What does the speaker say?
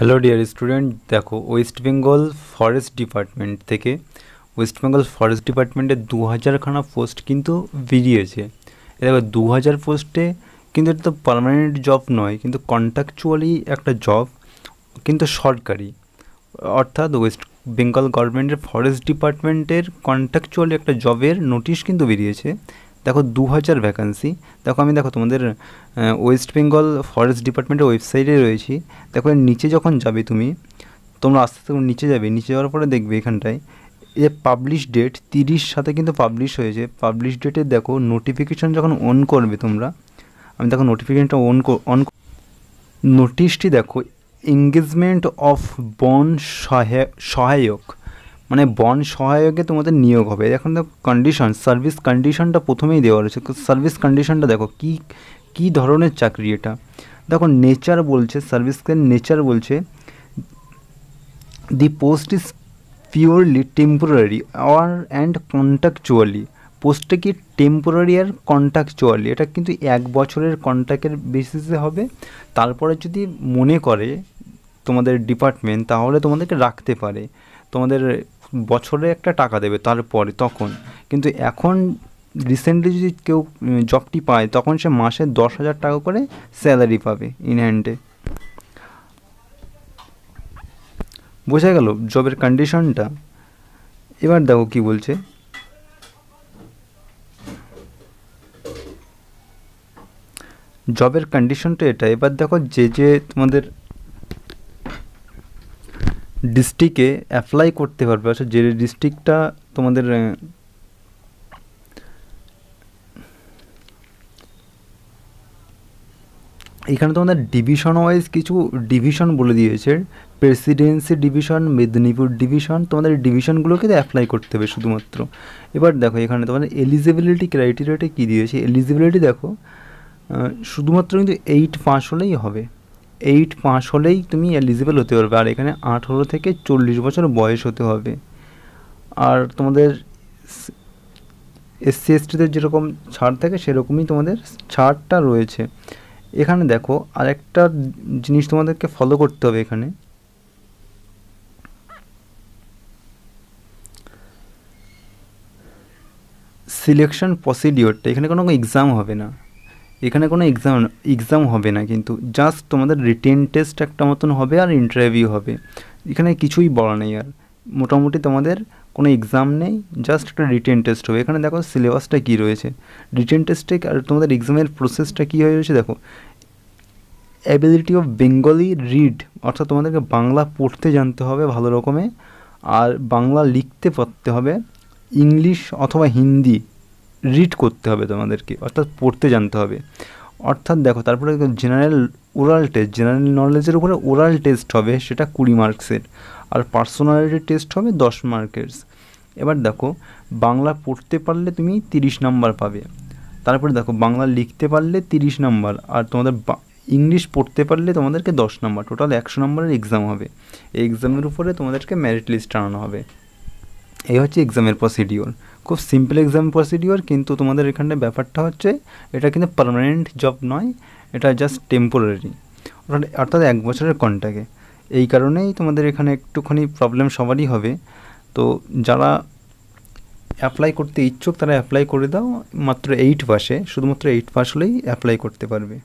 hello dear student দেখো West Bengal forest department থেকে West Bengal forest ডিপার্টমেন্টের দু হাজারখানা পোস্ট কিন্তু বেরিয়েছে এবার দু হাজার পোস্টে কিন্তু এটা তো পারমানেন্ট জব নয় কিন্তু কন্ট্রাকচুয়ালি একটা জব কিন্তু সরকারি অর্থাৎ ওয়েস্ট বেঙ্গল গভর্নমেন্টের ফরেস্ট ডিপার্টমেন্টের কন্ট্রাকচুয়ালি একটা জবের নোটিশ কিন্তু বেরিয়েছে দেখো দু হাজার ভ্যাকান্সি দেখো আমি দেখো তোমাদের ওয়েস্ট বেঙ্গল ফরেস্ট ডিপার্টমেন্টের ওয়েবসাইটে রয়েছি দেখো নিচে যখন যাবে তুমি তোমরা আস্তে আস্তে নিচে যাবে নিচে যাওয়ার পরে দেখবে এখানটায় যে পাবলিশ ডেট তিরিশ সাথে কিন্তু পাবলিশ হয়েছে পাবলিশ ডেটে দেখো নোটিফিকেশান যখন অন করবে তোমরা আমি দেখো নোটিফিকেশানটা অন অন নোটিশটি দেখো এঙ্গেজমেন্ট অফ বন সহায়ক মানে বন সহায়কে তোমাদের নিয়োগ হবে এখন দেখো কন্ডিশন সার্ভিস কন্ডিশনটা প্রথমেই দেওয়া রয়েছে সার্ভিস কন্ডিশনটা দেখো কি কি ধরনের চাকরি এটা দেখো নেচার বলছে সার্ভিসকে নেচার বলছে the post is purely temporary আর অ্যান্ড কন্ট্রাকচুয়ালি পোস্টটা কি টেম্পোরারি আর কন্ট্রাকচুয়ালি এটা কিন্তু এক বছরের কন্ট্যাক্টের বেসিসে হবে তারপরে যদি মনে করে তোমাদের ডিপার্টমেন্ট তাহলে তোমাদেরকে রাখতে পারে তোমাদের বছরে একটা টাকা দেবে তারপরে তখন কিন্তু এখন রিসেন্টলি যদি কেউ জবটি পায় তখন সে মাসে দশ হাজার টাকা করে স্যালারি পাবে ইন হ্যান্ডে বোঝা গেল জবের কন্ডিশনটা এবার দেখো কি বলছে জবের কন্ডিশনটা এটা এবার দেখো যে যে তোমাদের ডিস্ট্রিক্টে অ্যাপ্লাই করতে পারবে অর্থাৎ যে ডিস্ট্রিক্টটা তোমাদের এখানে তোমাদের ডিভিশন ওয়াইজ কিছু ডিভিশন বলে দিয়েছে প্রেসিডেন্সি ডিভিশন মেদিনীপুর ডিভিশন তোমাদের ডিভিশনগুলোকে অ্যাপ্লাই করতে হবে শুধুমাত্র এবার দেখো এখানে তোমাদের এলিজিবিলিটি ক্রাইটেরিয়াটা কী দিয়েছে এলিজিবিলিটি দেখো শুধুমাত্র কিন্তু এইট পাস হলেই হবে এইট পাস হলেই তুমি এলিজিবল হতে পারবে আর এখানে আঠেরো থেকে চল্লিশ বছর বয়স হতে হবে আর তোমাদের এসসি এসটিদের যেরকম ছাড় থাকে সেরকমই তোমাদের ছাড়টা রয়েছে এখানে দেখো আরেকটা জিনিস তোমাদেরকে ফলো করতে হবে এখানে সিলেকশন প্রসিডিওরটা এখানে কোনো এক্সাম হবে না এখানে কোনো এক্সাম এক্সাম হবে না কিন্তু জাস্ট তোমাদের রিটেন টেস্ট একটা মতন হবে আর ইন্টারভিউ হবে এখানে কিছুই বলা নেই আর মোটামুটি তোমাদের কোনো এক্সাম নেই জাস্ট একটা রিটেন টেস্ট হবে এখানে দেখো সিলেবাসটা কী রয়েছে রিটেন টেস্টে আর তোমাদের এক্সামের প্রসেসটা কী হয়ে রয়েছে দেখো অ্যাবিলিটি অফ বেঙ্গলি রিড অর্থাৎ তোমাদেরকে বাংলা পড়তে জানতে হবে ভালো রকমে আর বাংলা লিখতে পড়তে হবে ইংলিশ অথবা হিন্দি রিড করতে হবে তোমাদেরকে অর্থাৎ পড়তে জানতে হবে অর্থাৎ দেখো তারপরে জেনারেল ওরাল টেস্ট জেনারেল নলেজের উপরে ওরাল টেস্ট হবে সেটা কুড়ি মার্কসের আর পার্সোনালিটি টেস্ট হবে দশ মার্কের এবার দেখো বাংলা পড়তে পারলে তুমি তিরিশ নাম্বার পাবে তারপরে দেখো বাংলা লিখতে পারলে তিরিশ নাম্বার আর তোমাদের ইংলিশ পড়তে পারলে তোমাদেরকে দশ নাম্বার টোটাল একশো নাম্বারের এক্সাম হবে এই এক্সামের উপরে তোমাদেরকে মেরিট লিস্ট আনানো হবে এই হচ্ছে এক্সামের প্রসিডিওর খুব সিম্পল এক্সাম প্রসিডিওর কিন্তু তোমাদের এখানে ব্যাপারটা হচ্ছে এটা কিন্তু পারমানেন্ট জব নয় এটা জাস্ট টেম্পোরারি অর্থাৎ এক বছরের কন্ট্যাক্টে এই কারণেই তোমাদের এখানে একটুখানি প্রবলেম সবারই হবে তো যারা অ্যাপ্লাই করতে ইচ্ছুক তারা অ্যাপ্লাই করে দাও মাত্র এইট পাসে শুধুমাত্র এইট পাস হলেই অ্যাপ্লাই করতে পারবে